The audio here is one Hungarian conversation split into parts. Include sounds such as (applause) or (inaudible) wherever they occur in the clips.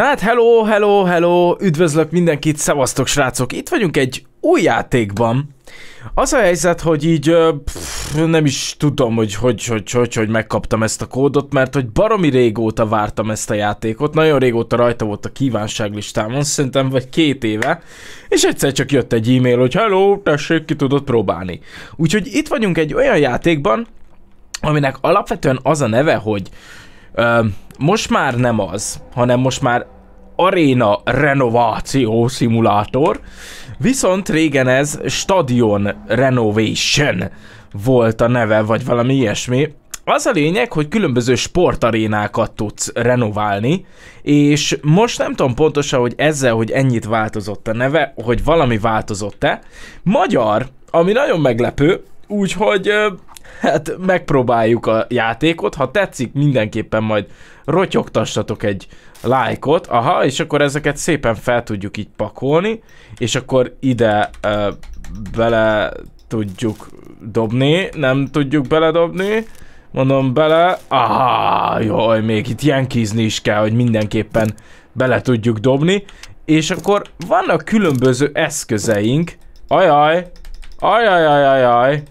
Na hát hello, hello, hello, üdvözlök mindenkit, szevasztok srácok, itt vagyunk egy új játékban. Az a helyzet, hogy így pff, nem is tudom, hogy hogy, hogy hogy hogy megkaptam ezt a kódot, mert hogy baromi régóta vártam ezt a játékot, nagyon régóta rajta volt a kívánságlistámon, szerintem vagy két éve, és egyszer csak jött egy e-mail, hogy hello, tessék, ki tudod próbálni. Úgyhogy itt vagyunk egy olyan játékban, aminek alapvetően az a neve, hogy ö, most már nem az, hanem most már aréna renováció szimulátor, viszont régen ez Stadion Renovation volt a neve, vagy valami ilyesmi. Az a lényeg, hogy különböző sportarénákat tudsz renoválni, és most nem tudom pontosan, hogy ezzel, hogy ennyit változott a neve, hogy valami változott-e. Magyar, ami nagyon meglepő, úgyhogy hát megpróbáljuk a játékot, ha tetszik, mindenképpen majd rotyogtassatok egy lájkot, aha, és akkor ezeket szépen fel tudjuk így pakolni, és akkor ide uh, bele tudjuk dobni, nem tudjuk beledobni, mondom bele, aha, jaj, még itt jenkizni is kell, hogy mindenképpen bele tudjuk dobni, és akkor vannak különböző eszközeink, ajaj, ajaj, ajaj, ajaj,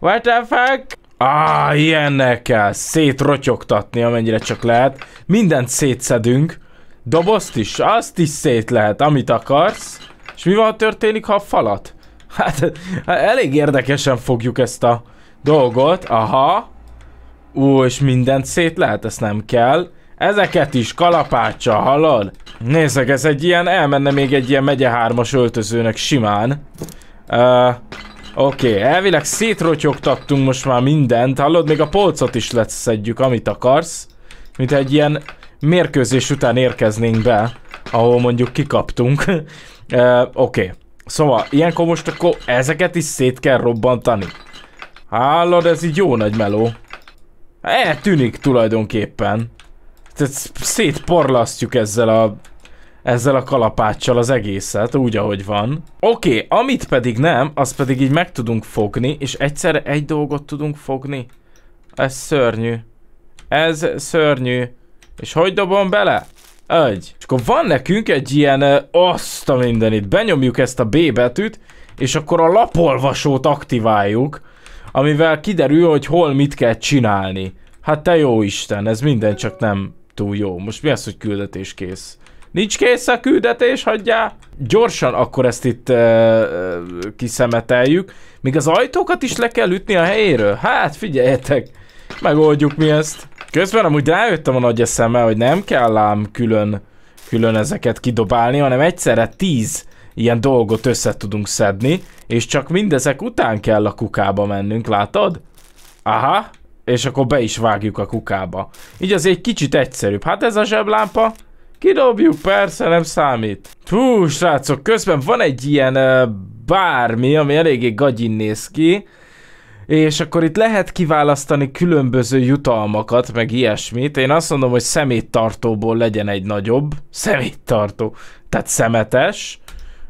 What the fuck? Ah, ilyennel kell szétrotyogtatni, amennyire csak lehet. Mindent szétszedünk. Dobozt is, azt is szét lehet, amit akarsz. És mi van, történik, ha a falat? (laughs) Hát, hát, elég érdekesen fogjuk ezt a dolgot. Aha. Ú, és mindent szét lehet, ezt nem kell. Ezeket is kalapácsa, halad. Nézzek, ez egy ilyen, elmenne még egy ilyen megye hármas öltözőnek simán. Uh, Oké, okay, elvileg szétrotyogtattunk most már mindent, hallod? Még a polcot is leszedjük, amit akarsz. Mint egy ilyen mérkőzés után érkeznénk be, ahol mondjuk kikaptunk. (laughs) Oké, okay. szóval ilyenkor most akkor ezeket is szét kell robbantani. Hallod, ez így jó nagy meló. Eltűnik tulajdonképpen. Tehát szétporlasztjuk ezzel a ezzel a kalapáccsal az egészet, úgy ahogy van. Oké, okay, amit pedig nem, azt pedig így meg tudunk fogni, és egyszerre egy dolgot tudunk fogni. Ez szörnyű. Ez szörnyű. És hogy dobom bele? Egy. És akkor van nekünk egy ilyen, azt a mindenit, benyomjuk ezt a B betűt, és akkor a lapolvasót aktiváljuk, amivel kiderül, hogy hol mit kell csinálni. Hát te jó Isten, ez minden csak nem túl jó. Most mi az, hogy küldetés kész? Nincs kész a küldetés, hagyjá! Gyorsan akkor ezt itt uh, kiszemeteljük. Még az ajtókat is le kell ütni a helyéről? Hát figyeljetek, megoldjuk mi ezt. Közben amúgy rájöttem a nagy eszemmel, hogy nem kell ám külön, külön ezeket kidobálni, hanem egyszerre tíz ilyen dolgot össze tudunk szedni, és csak mindezek után kell a kukába mennünk, látod? Aha, és akkor be is vágjuk a kukába. Így az egy kicsit egyszerűbb. Hát ez a zseblámpa, Kidobjuk, persze, nem számít. Hú, srácok, közben van egy ilyen uh, bármi, ami eléggé gagyin néz ki. És akkor itt lehet kiválasztani különböző jutalmakat, meg ilyesmit. Én azt mondom, hogy szeméttartóból legyen egy nagyobb. Szeméttartó. Tehát szemetes.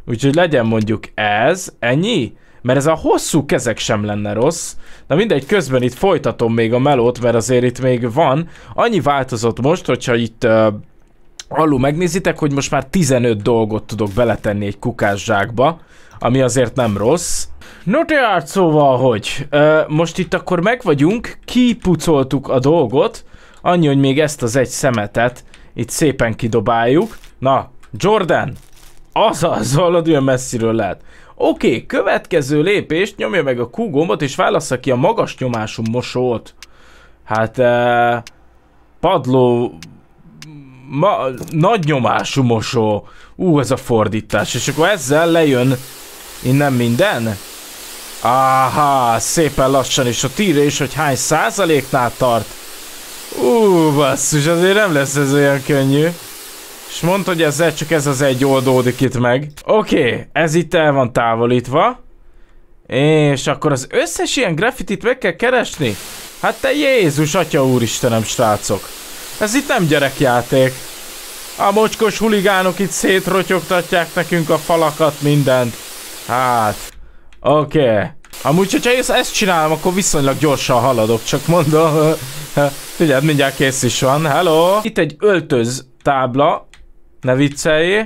Úgyhogy legyen mondjuk ez. Ennyi? Mert ez a hosszú kezek sem lenne rossz. Na mindegy, közben itt folytatom még a melót, mert azért itt még van. Annyi változott most, hogyha itt uh, alul megnézitek, hogy most már 15 dolgot tudok beletenni egy kukás zsákba, ami azért nem rossz. No tehát szóval, hogy ö, most itt akkor meg vagyunk, kipucoltuk a dolgot, annyi, hogy még ezt az egy szemetet itt szépen kidobáljuk. Na, Jordan, azaz, hallod, olyan messziről lehet. Oké, okay, következő lépést, nyomja meg a Q gombot, és válassza ki a magas nyomású mosót. Hát, ö, padló ma, nagy nyomású mosó. Ú, ez a fordítás. És akkor ezzel lejön innen minden? Áhá, szépen lassan is a tíre is, hogy hány százaléknál tart. Ú, basszus, azért nem lesz ez olyan könnyű. És mondta, hogy ezzel csak ez az egy oldódik itt meg. Oké, okay, ez itt el van távolítva. És akkor az összes ilyen graffitit meg kell keresni? Hát te Jézus, Atya Úristenem, srácok. Ez itt nem gyerekjáték. A mocskos huligánok itt szétrotyogtatják nekünk a falakat, mindent. Hát, oké. Okay. Amúgy, hogyha ezt, ezt csinálom, akkor viszonylag gyorsan haladok, csak mondom. (laughs) Figyeld, mindjárt kész is van. Hello! Itt egy öltöz tábla. Ne viccelj. Ó,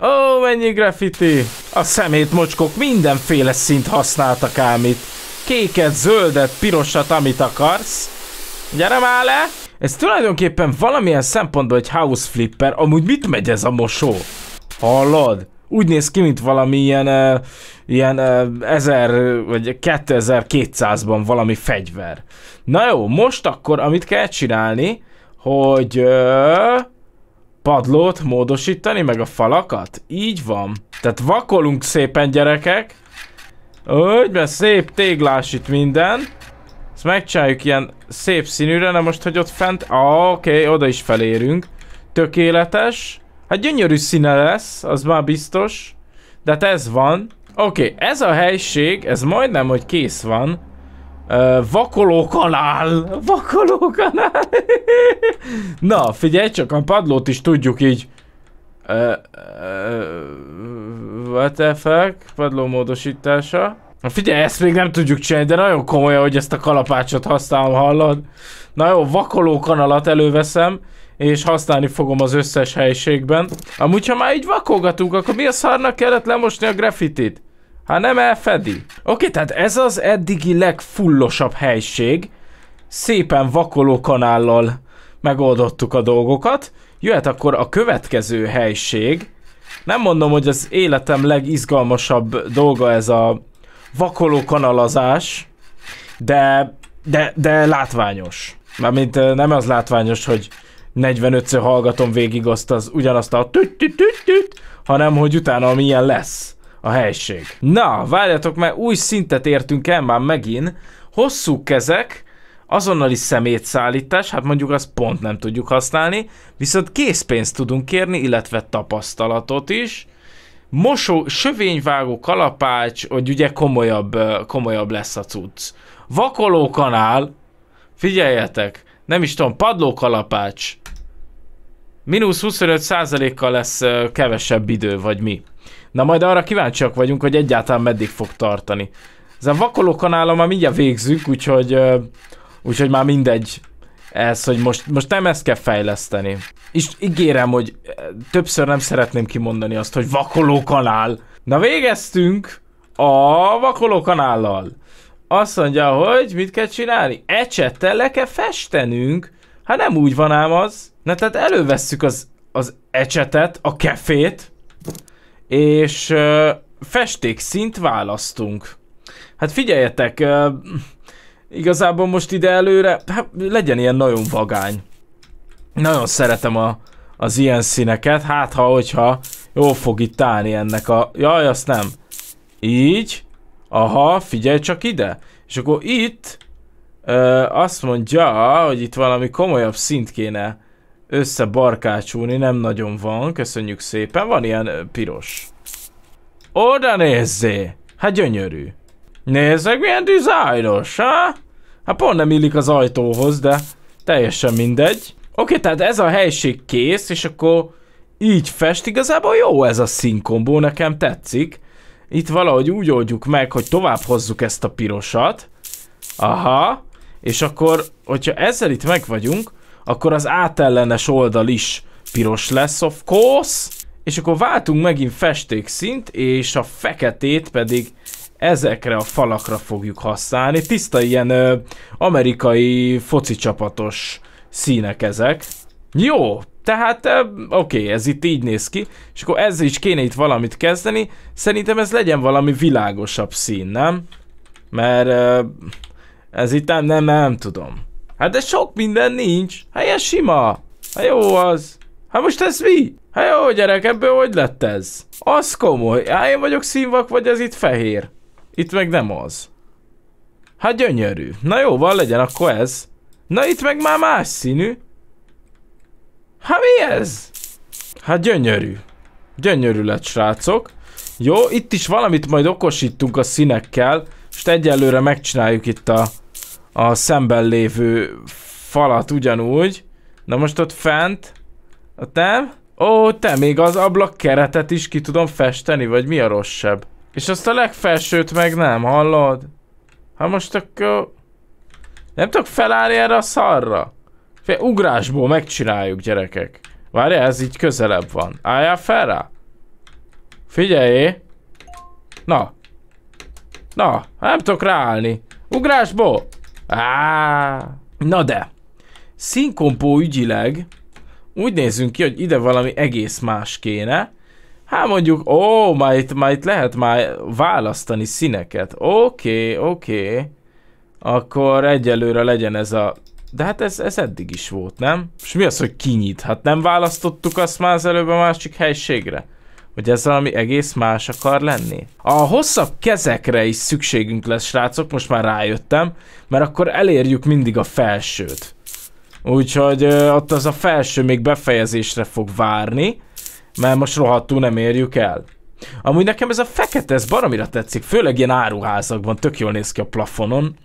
oh, mennyi graffiti! A szemét mocskok mindenféle szint használtak ám itt. Kéket, zöldet, pirosat, amit akarsz. Gyere már le! Ez tulajdonképpen valamilyen szempontból egy house flipper, amúgy mit megy ez a mosó? Hallod? Úgy néz ki, mint valamilyen uh, ilyen uh, 1000 vagy 2200-ban valami fegyver. Na jó, most akkor amit kell csinálni, hogy uh, padlót módosítani, meg a falakat. Így van. Tehát vakolunk szépen, gyerekek. Úgy, mert szép téglás itt minden. Ezt megcsináljuk ilyen szép színűre, de most, hogy ott fent... Ah, oké, okay, oda is felérünk. Tökéletes. Hát gyönyörű színe lesz, az már biztos. De hát ez van. Oké, okay, ez a helység, ez majdnem, hogy kész van. Uh, vakolókanál! Vakolókanál! (laughs) na, figyelj csak, a padlót is tudjuk így. Uh, uh, what the fuck? Padló módosítása. Na figyelj, ezt még nem tudjuk csinálni, de nagyon komolyan, hogy ezt a kalapácsot használom, hallod? Na jó, vakoló kanalat előveszem, és használni fogom az összes helységben. Amúgy, ha már így vakogatunk, akkor mi a szarnak kellett lemosni a graffitit? Hát nem elfedi. Oké, tehát ez az eddigi legfullosabb helység. Szépen vakoló kanállal megoldottuk a dolgokat. Jöhet akkor a következő helység. Nem mondom, hogy az életem legizgalmasabb dolga ez a vakoló kanalazás, de, de, de látványos. Mármint nem az látványos, hogy 45-ször hallgatom végig azt az, ugyanazt a tüt-tüt-tüt, hanem hogy utána milyen lesz a helység. Na, várjatok, mert új szintet értünk el már megint. Hosszú kezek, azonnali szemétszállítás, hát mondjuk azt pont nem tudjuk használni, viszont készpénzt tudunk kérni, illetve tapasztalatot is mosó, sövényvágó kalapács, hogy ugye komolyabb, komolyabb lesz a cucc. Vakoló kanál, figyeljetek, nem is tudom, padló kalapács. Minusz 25%-kal lesz kevesebb idő, vagy mi. Na majd arra kíváncsiak vagyunk, hogy egyáltalán meddig fog tartani. a vakoló kanállal már mindjárt végzünk, úgyhogy, úgyhogy már mindegy, ez, hogy most, most nem ezt kell fejleszteni. És ígérem, hogy eh, többször nem szeretném kimondani azt, hogy vakoló kanál. Na végeztünk a vakoló kanállal. Azt mondja, hogy mit kell csinálni? Ecsettel le kell festenünk. Hát nem úgy van ám az. Na tehát elővesszük az, az ecsetet, a kefét, és festék eh, festékszint választunk. Hát figyeljetek, eh, Igazából most ide előre, hát legyen ilyen nagyon vagány. Nagyon szeretem a, az ilyen színeket, hát ha, hogyha jó fog itt állni ennek a... Jaj, azt nem. Így. Aha, figyelj csak ide. És akkor itt ö, azt mondja, hogy itt valami komolyabb szint kéne összebarkácsulni, nem nagyon van, köszönjük szépen. Van ilyen ö, piros. Oda nézzé! Hát gyönyörű. Nézzek, milyen dizájnos, ha? Hát pont nem illik az ajtóhoz, de teljesen mindegy. Oké, tehát ez a helység kész, és akkor így fest. Igazából jó ez a színkombó, nekem tetszik. Itt valahogy úgy oldjuk meg, hogy tovább hozzuk ezt a pirosat. Aha. És akkor, hogyha ezzel itt meg vagyunk, akkor az átellenes oldal is piros lesz, of course. És akkor váltunk megint festékszint, és a feketét pedig ezekre a falakra fogjuk használni. Tiszta ilyen ö, amerikai foci csapatos színek ezek. Jó, tehát ö, oké, ez itt így néz ki, és akkor ezzel is kéne itt valamit kezdeni. Szerintem ez legyen valami világosabb szín, nem? Mert ö, ez itt nem, nem, nem tudom. Hát de sok minden nincs. Hát ilyen sima. Hát jó az. Hát most ez mi? Hát jó gyerek, ebből hogy lett ez? Az komoly. Hát én vagyok színvak, vagy ez itt fehér? Itt meg nem az. Hát gyönyörű. Na jó, van legyen akkor ez. Na itt meg már más színű. Hát mi ez? Hát gyönyörű. Gyönyörű lett, srácok. Jó, itt is valamit majd okosítunk a színekkel. Most egyelőre megcsináljuk itt a, a szemben lévő falat ugyanúgy. Na most ott fent. A te? Ó, te még az ablak keretet is ki tudom festeni, vagy mi a rosszabb? És azt a legfelsőt meg nem, hallod? Ha most akkor... Nem tudok felállni erre a szarra. Fél ugrásból megcsináljuk, gyerekek. Várjál, ez így közelebb van. Álljál fel rá? Figyeljé. Na. Na, nem tudok ráállni. Ugrásból. Ah, Na de. Színkompó ügyileg úgy nézünk ki, hogy ide valami egész más kéne. Hát mondjuk, ó, már itt, már itt lehet már választani színeket. Oké, okay, oké. Okay. Akkor egyelőre legyen ez a... De hát ez, ez eddig is volt, nem? És mi az, hogy kinyit? Hát nem választottuk azt már az előbb a másik helységre? Hogy ez valami egész más akar lenni? A hosszabb kezekre is szükségünk lesz, srácok, most már rájöttem, mert akkor elérjük mindig a felsőt. Úgyhogy ö, ott az a felső még befejezésre fog várni. Mert most rohadtul nem érjük el. Amúgy nekem ez a fekete, ez baromira tetszik, főleg ilyen áruházakban, tök jól néz ki a plafonon.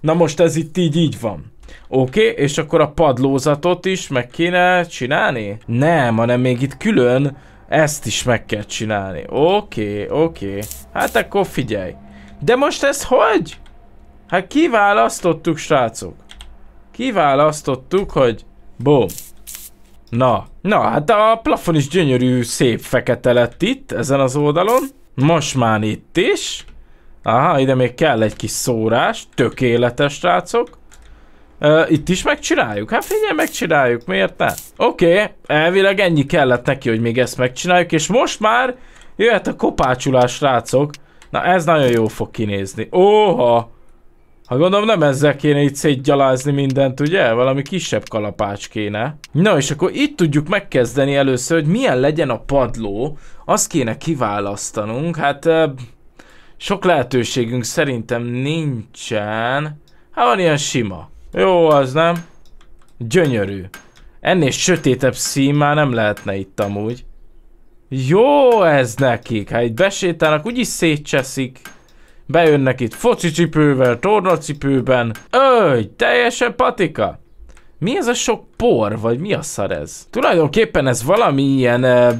Na most ez itt így így van. Oké, okay, és akkor a padlózatot is meg kéne csinálni? Nem, hanem még itt külön ezt is meg kell csinálni. Oké, okay, oké. Okay. Hát akkor figyelj. De most ez hogy? Hát kiválasztottuk, srácok. Kiválasztottuk, hogy... Bum. Na, Na, hát a plafon is gyönyörű, szép fekete lett itt, ezen az oldalon. Most már itt is. Aha, ide még kell egy kis szórás. Tökéletes, rácok. Uh, itt is megcsináljuk? Hát figyelj, megcsináljuk, miért ne? Oké, okay, elvileg ennyi kellett neki, hogy még ezt megcsináljuk, és most már jöhet a kopácsulás, rácok. Na ez nagyon jó fog kinézni. Óha! Ha gondolom nem ezzel kéne itt szétgyalázni mindent, ugye? Valami kisebb kalapács kéne. Na és akkor itt tudjuk megkezdeni először, hogy milyen legyen a padló. Azt kéne kiválasztanunk. Hát sok lehetőségünk szerintem nincsen. Hát van ilyen sima. Jó, az nem. Gyönyörű. Ennél sötétebb szín már nem lehetne itt amúgy. Jó ez nekik, ha hát, itt besétálnak, úgyis szétcseszik. Bejönnek itt focicipővel, tornacipőben. Öj, teljesen patika! Mi ez a sok por, vagy mi a szar ez? Tulajdonképpen ez valami ilyen... Uh,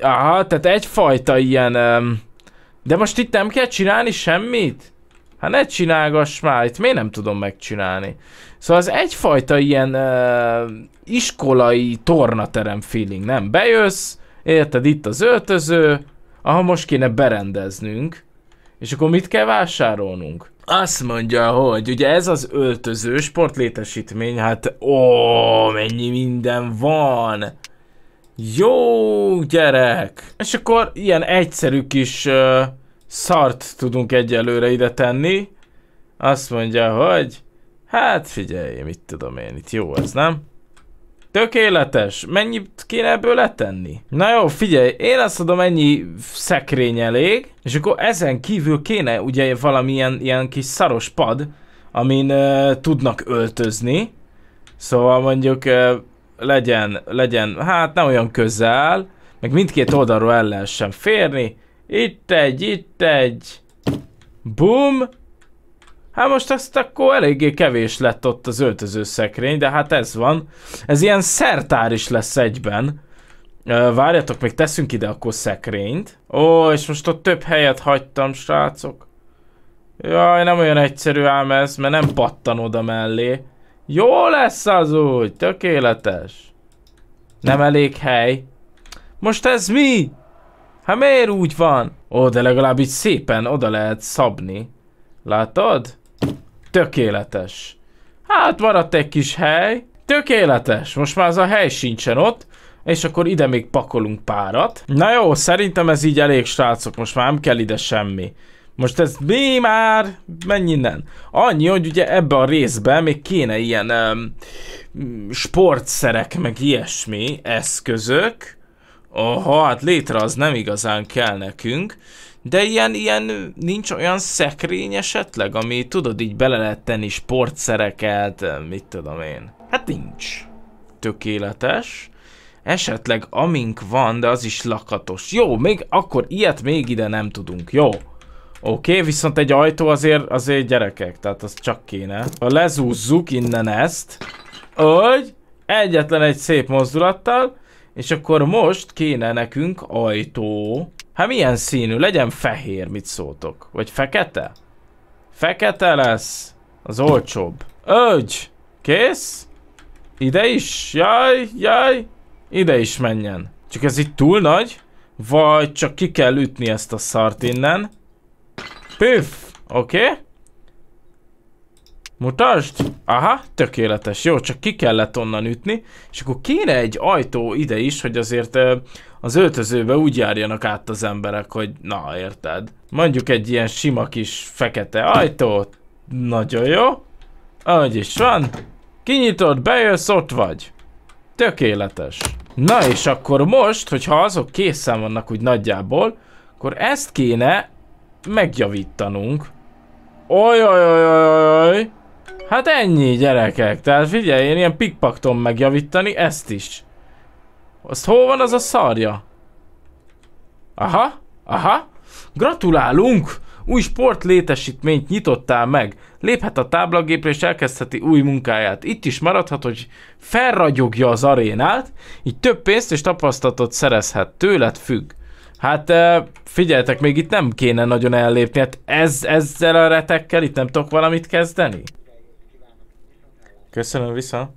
aha, tehát egyfajta ilyen... Um, de most itt nem kell csinálni semmit? Hát ne csinálgass már, itt miért nem tudom megcsinálni? Szóval az egyfajta ilyen uh, iskolai tornaterem feeling, nem? Bejössz, érted, itt az öltöző, aha, most kéne berendeznünk. És akkor mit kell vásárolnunk? Azt mondja, hogy ugye ez az öltöző sportlétesítmény, hát ó, mennyi minden van! Jó gyerek! És akkor ilyen egyszerű kis uh, szart tudunk egyelőre ide tenni. Azt mondja, hogy hát figyelj, mit tudom én, itt jó ez, nem? Tökéletes. Mennyit kéne ebből letenni? Na jó, figyelj, én azt adom, ennyi szekrény elég, és akkor ezen kívül kéne ugye valamilyen ilyen kis szaros pad, amin uh, tudnak öltözni. Szóval mondjuk uh, legyen, legyen, hát nem olyan közel, meg mindkét oldalról el lehessen férni. Itt egy, itt egy. Boom. Hát most ezt akkor eléggé kevés lett ott az öltöző szekrény, de hát ez van. Ez ilyen szertár is lesz egyben. Várjatok, még teszünk ide akkor szekrényt. Ó, és most ott több helyet hagytam, srácok. Jaj, nem olyan egyszerű ám ez, mert nem pattan oda mellé. Jó lesz az úgy, tökéletes. Nem elég hely. Most ez mi? Hát miért úgy van? Ó, de legalább így szépen oda lehet szabni. Látod? Tökéletes. Hát maradt egy kis hely. Tökéletes. Most már az a hely sincsen ott. És akkor ide még pakolunk párat. Na jó, szerintem ez így elég, srácok. Most már nem kell ide semmi. Most ez mi már? Menj innen. Annyi, hogy ugye ebbe a részben még kéne ilyen um, sportszerek, meg ilyesmi eszközök. Aha, hát létre az nem igazán kell nekünk. De ilyen, ilyen, nincs olyan szekrény esetleg, ami tudod így bele lehet tenni sportszereket, mit tudom én. Hát nincs. Tökéletes. Esetleg amink van, de az is lakatos. Jó, még akkor ilyet még ide nem tudunk. Jó. Oké, okay, viszont egy ajtó azért, azért gyerekek, tehát az csak kéne. Ha lezúzzuk innen ezt, hogy egyetlen egy szép mozdulattal, és akkor most kéne nekünk ajtó. Hát milyen színű? Legyen fehér, mit szótok? Vagy fekete? Fekete lesz. Az olcsóbb. Ögy! Kész? Ide is? Jaj, jaj! Ide is menjen. Csak ez itt túl nagy? Vagy csak ki kell ütni ezt a szart innen? Püff! Oké? Okay. Mutasd! Aha, tökéletes. Jó, csak ki kellett onnan ütni. És akkor kéne egy ajtó ide is, hogy azért az öltözőbe úgy járjanak át az emberek, hogy na, érted? Mondjuk egy ilyen sima kis fekete ajtót. Nagyon jó. Ahogy is van. Kinyitod, bejössz, ott vagy. Tökéletes. Na és akkor most, hogyha azok készen vannak úgy nagyjából, akkor ezt kéne megjavítanunk. Ojojojojoj! Hát ennyi gyerekek, tehát figyelj, én ilyen pikpakton megjavítani ezt is. Azt hol van az a szarja? Aha, aha. Gratulálunk! Új sport létesítményt nyitottál meg. Léphet a táblagépre és elkezdheti új munkáját. Itt is maradhat, hogy felragyogja az arénát, így több pénzt és tapasztalatot szerezhet. Tőled függ. Hát eh, figyeljetek, még itt nem kéne nagyon ellépni, hát ez, ezzel a retekkel itt nem tudok valamit kezdeni? Köszönöm vissza.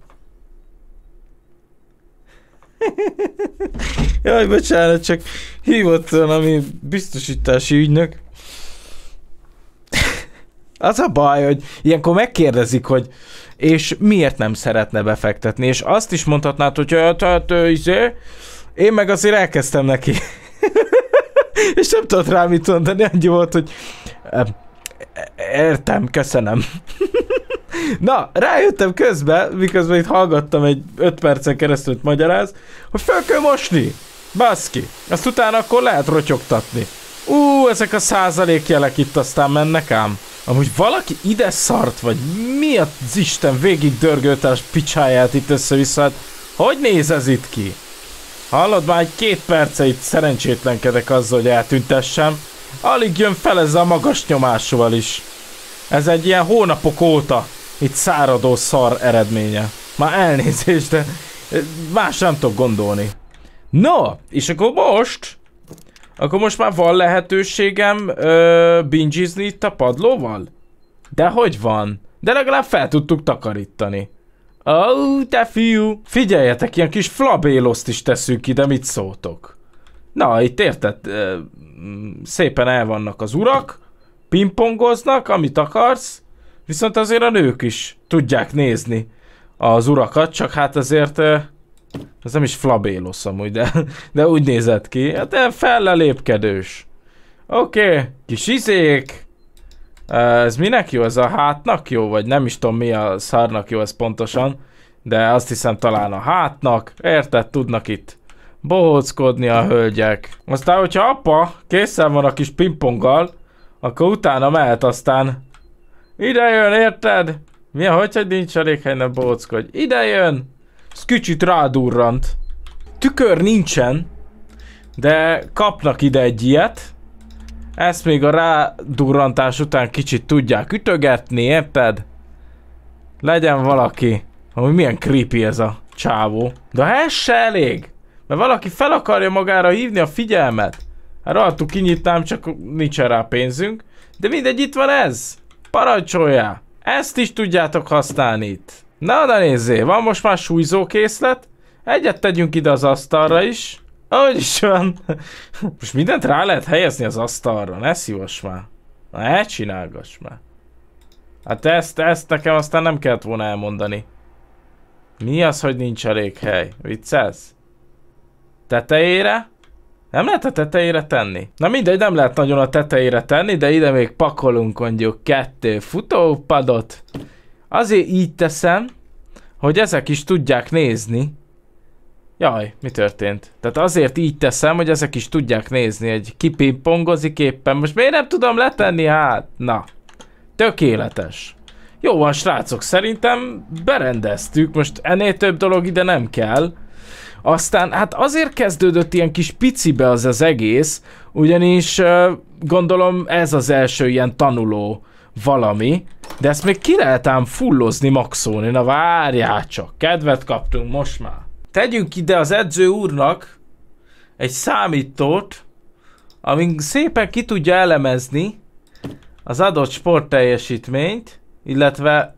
(laughs) Jaj, bocsánat, csak hívott valami biztosítási ügynök. Az a baj, hogy ilyenkor megkérdezik, hogy és miért nem szeretne befektetni, és azt is mondhatnád, hogy hát, hát, izé, én meg azért elkezdtem neki. (laughs) és nem tudott rá mit mondani, annyi volt, hogy értem, köszönöm. (laughs) Na, rájöttem közben, miközben itt hallgattam egy 5 percen keresztül magyaráz, hogy fel kell mosni. Baszki. Azt utána akkor lehet rotyogtatni. Ú, ezek a százalékjelek itt aztán mennek ám. Amúgy valaki ide szart, vagy mi az Isten végig dörgőtás picsáját itt össze-vissza, hát hogy néz ez itt ki? Hallod, már egy két perce itt szerencsétlenkedek azzal, hogy eltüntessem. Alig jön fel ez a magas nyomásúval is. Ez egy ilyen hónapok óta itt száradó szar eredménye. Már elnézést, de más nem tudok gondolni. No, és akkor most... Akkor most már van lehetőségem bingizni itt a padlóval? De hogy van? De legalább fel tudtuk takarítani. Ó, oh, te fiú! Figyeljetek, ilyen kis flabéloszt is teszünk ide, mit szóltok? Na, itt érted? Ö, szépen el vannak az urak, pingpongoznak, amit akarsz, Viszont azért a nők is tudják nézni az urakat, csak hát azért ez nem is flabélosz, amúgy, de, de úgy nézett ki. Hát fellelépkedős. Oké, okay. kis izék. Ez minek jó? Ez a hátnak jó? Vagy nem is tudom mi a szarnak jó ez pontosan. De azt hiszem talán a hátnak. Érted? Tudnak itt bohóckodni a hölgyek. Aztán, hogyha apa készen van a kis pingponggal, akkor utána mehet aztán ide jön, érted? Mi a, hogy, hogy nincs elég hely, ne bóckodj. Ide jön! Ez kicsit rádurrant. Tükör nincsen, de kapnak ide egy ilyet. Ezt még a rádurrantás után kicsit tudják ütögetni, érted? Legyen valaki. Hogy milyen creepy ez a csávó. De ha ez se elég, mert valaki fel akarja magára hívni a figyelmet. Hát rajtuk kinyitnám, csak nincs rá pénzünk. De mindegy, itt van ez. Parancsolja! Ezt is tudjátok használni itt. Na, de nézzé, van most már súlyzókészlet. Egyet tegyünk ide az asztalra is. Ahogy is van. (laughs) Most mindent rá lehet helyezni az asztalra, ne szívos már. Ne csinálgass már. Hát ezt, ezt nekem aztán nem kellett volna elmondani. Mi az, hogy nincs elég hely? Viccelsz? Tetejére? Nem lehet a tetejére tenni? Na mindegy, nem lehet nagyon a tetejére tenni, de ide még pakolunk mondjuk kettő futópadot. Azért így teszem, hogy ezek is tudják nézni. Jaj, mi történt? Tehát azért így teszem, hogy ezek is tudják nézni, egy kipimpongozik éppen. Most miért nem tudom letenni? Hát, na. Tökéletes. Jó van, srácok, szerintem berendeztük. Most ennél több dolog ide nem kell. Aztán hát azért kezdődött ilyen kis picibe az az egész, ugyanis gondolom ez az első ilyen tanuló valami, de ezt még ki lehet ám fullozni maxolni, na várjál csak, kedvet kaptunk most már. Tegyünk ide az edző úrnak egy számítót, amin szépen ki tudja elemezni az adott teljesítményt, illetve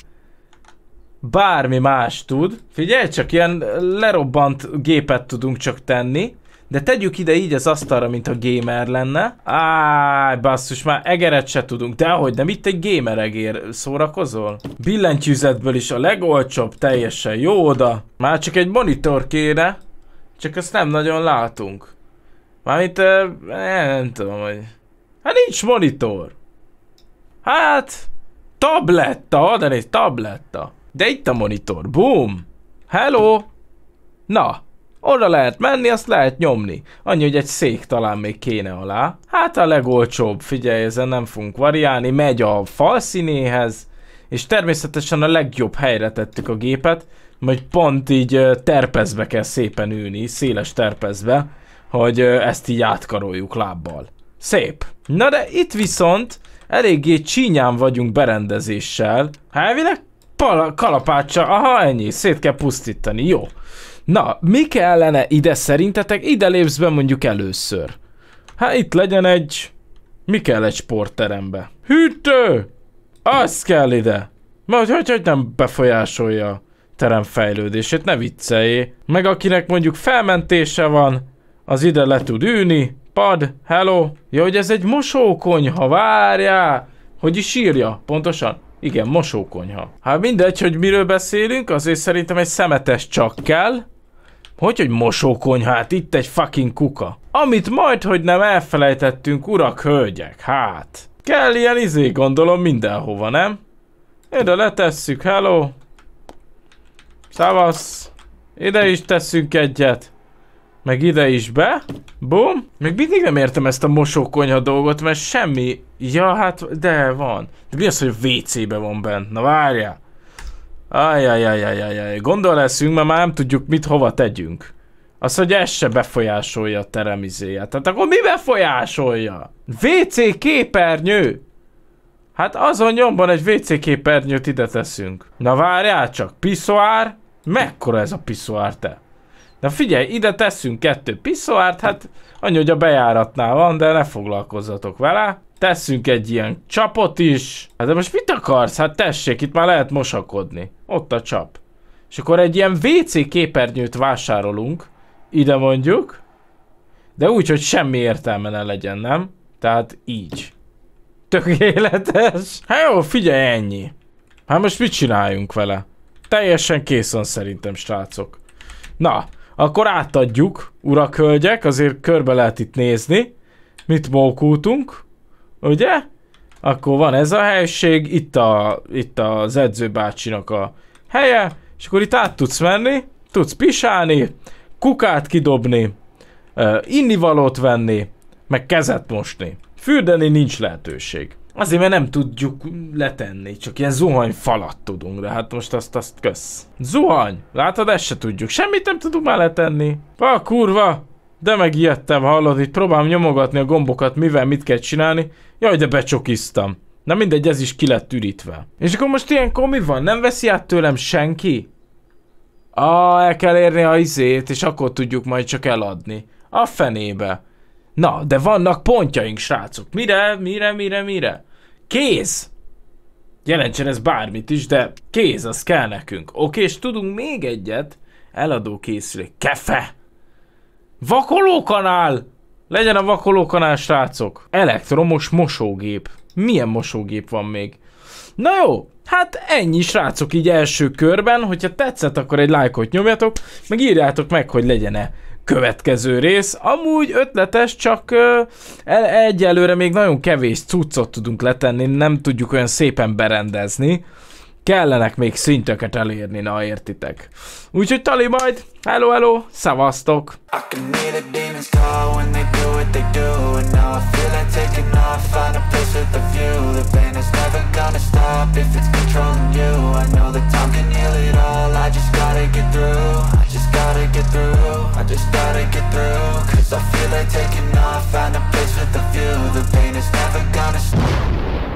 bármi más tud. Figyelj csak, ilyen lerobbant gépet tudunk csak tenni. De tegyük ide így az asztalra, mint a gamer lenne. Áj, basszus, már egeret se tudunk. De ahogy nem, itt egy gamer egér szórakozol. Billentyűzetből is a legolcsóbb, teljesen jó oda. Már csak egy monitor kéne, csak ezt nem nagyon látunk. Mármint, eh, nem tudom, hogy... Hát nincs monitor. Hát, tabletta, de nézd, tabletta. De itt a monitor. Boom! Hello! Na, oda lehet menni, azt lehet nyomni. Annyi, hogy egy szék talán még kéne alá. Hát a legolcsóbb, figyelj, ezen nem fogunk variálni. Megy a falszínéhez, és természetesen a legjobb helyre tettük a gépet, majd pont így terpezbe kell szépen ülni, széles terpezbe, hogy ezt így átkaroljuk lábbal. Szép. Na de itt viszont eléggé csínyán vagyunk berendezéssel. Elvileg pala, kalapácsa, aha, ennyi, szét kell pusztítani, jó. Na, mi kellene ide szerintetek? Ide lépsz be mondjuk először. Hát itt legyen egy... Mi kell egy sportterembe? Hűtő! Az kell ide! Mert hogy, hogy nem befolyásolja a terem fejlődését, ne viccelj. Meg akinek mondjuk felmentése van, az ide le tud ülni. Pad, hello. Ja, hogy ez egy mosókonyha, várjál! Hogy is írja, pontosan? Igen, mosókonyha. Hát mindegy, hogy miről beszélünk, azért szerintem egy szemetes csak kell. Hogy, hogy Hát Itt egy fucking kuka. Amit majd, hogy nem elfelejtettünk, urak, hölgyek, hát. Kell ilyen izé, gondolom, mindenhova, nem? Ide letesszük, hello. Szavasz. Ide is tesszünk egyet. Meg ide is be. Bum. Még mindig nem értem ezt a mosókonyha dolgot, mert semmi... Ja, hát, de van. De mi az, hogy a WC-be van bent? Na várjál. Ajajajajajaj. Gondol leszünk, mert már nem tudjuk mit hova tegyünk. Az, hogy ez se befolyásolja a teremizéját. Tehát akkor mi befolyásolja? WC képernyő! Hát azon nyomban egy WC képernyőt ide teszünk. Na várjál csak, piszoár? Mekkora ez a piszoár te? De figyelj, ide tesszünk kettő piszoárt, hát annyi, hogy a bejáratnál van, de ne foglalkozzatok vele. Tesszünk egy ilyen csapot is. Hát de most mit akarsz? Hát tessék, itt már lehet mosakodni. Ott a csap. És akkor egy ilyen WC képernyőt vásárolunk, ide mondjuk, de úgy, hogy semmi értelme ne legyen, nem? Tehát így. Tökéletes. Hát jó, figyelj, ennyi. Hát most mit csináljunk vele? Teljesen kész van szerintem, srácok. Na, akkor átadjuk, urak, hölgyek, azért körbe lehet itt nézni. Mit mókultunk, ugye? Akkor van ez a helység, itt, a, itt az edzőbácsinak a helye, és akkor itt át tudsz menni, tudsz pisálni, kukát kidobni, uh, innivalót venni, meg kezet mosni. Fürdeni nincs lehetőség. Azért, mert nem tudjuk letenni, csak ilyen zuhany falat tudunk, de hát most azt, azt kösz. Zuhany! Látod, ezt se tudjuk. Semmit nem tudunk már letenni. A ah, kurva! De megijedtem, hallod, itt próbálom nyomogatni a gombokat, mivel mit kell csinálni. Jaj, de becsokiztam. Na mindegy, ez is ki lett ürítve. És akkor most ilyenkor mi van? Nem veszi át tőlem senki? A, el kell érni a izét, és akkor tudjuk majd csak eladni. A fenébe. Na, de vannak pontjaink, srácok. Mire, mire, mire, mire? kéz! Jelentsen ez bármit is, de kéz, az kell nekünk. Oké, és tudunk még egyet. Eladó készülék. Kefe! Vakolókanál! Legyen a vakolókanál, srácok! Elektromos mosógép. Milyen mosógép van még? Na jó, hát ennyi srácok így első körben, hogyha tetszett, akkor egy lájkot nyomjatok, meg írjátok meg, hogy legyen-e következő rész. Amúgy ötletes, csak el, egyelőre még nagyon kevés cuccot tudunk letenni, nem tudjuk olyan szépen berendezni. Kellenek még szinteket elérni, na értitek. Úgyhogy Tali majd, hello hello, szavaztok! I gotta get through, I just gotta get through Cause I feel like taking off, find a place with a view The pain is never gonna stop